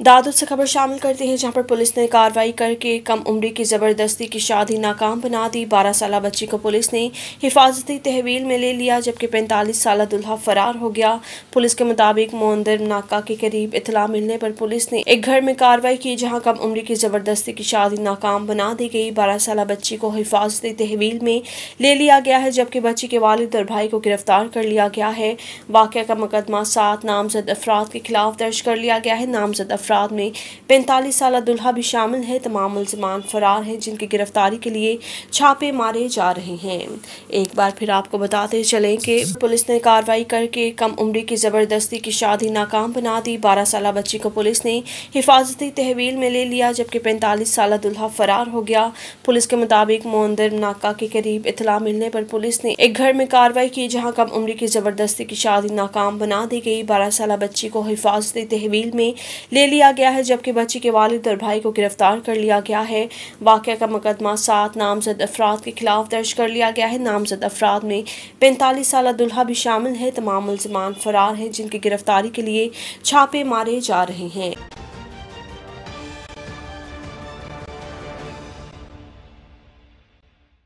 दादू से खबर शामिल करते हैं जहां पर पुलिस ने कार्रवाई करके कम उम्री की ज़बरदस्ती की शादी नाकाम बना दी बारह साल बच्ची को पुलिस ने हिफाजती तहवील में ले लिया जबकि पैंतालीस साल दुल्हा फरार हो गया पुलिस के मुताबिक मोंदर नाका के करीब इतला मिलने पर पुलिस ने एक घर में कार्रवाई की जहाँ कम उम्री की ज़बरदस्ती की शादी नाकाम बना दी गई बारह साल बच्ची को हिफाजती तहवील में ले लिया गया है जबकि बच्ची के वालद और भाई को गिरफ्तार कर लिया गया है वाक़ का मुकदमा सात नामजद अफराद के खिलाफ दर्ज कर लिया गया है नामजद अफराद में पैंतालीस साल दुल्हा भी शामिल है तमाम मुलजमान फरार हैं जिनकी गिरफ्तारी के लिए छापे मारे जा रहे हैं एक बार फिर आपको बताते चलें कि पुलिस ने कार्रवाई करके कम उम्री की ज़बरदस्ती की शादी नाकाम बना दी बारह साल बच्ची को पुलिस ने हिफाजती तहवील में ले लिया जबकि पैंतालीस साल दुल्हा फरार हो गया पुलिस के मुताबिक मोंदर नाका के करीब इतला मिलने पर पुलिस ने एक घर में कार्रवाई की जहाँ कम उम्र की ज़बरदस्ती की शादी नाकाम बना दी गई बारह साल बच्ची को हिफाजती तहवील में ले लिया गया है जबकि बच्ची के वालिद और भाई को गिरफ्तार कर लिया गया है वाक का मुकदमा सात नामजद अफराद के खिलाफ दर्ज कर लिया गया है नामजद अफराद में पैंतालीस साल दुल्हा भी शामिल है तमाम मुलजमान फरार हैं जिनकी गिरफ्तारी के लिए छापे मारे जा रहे हैं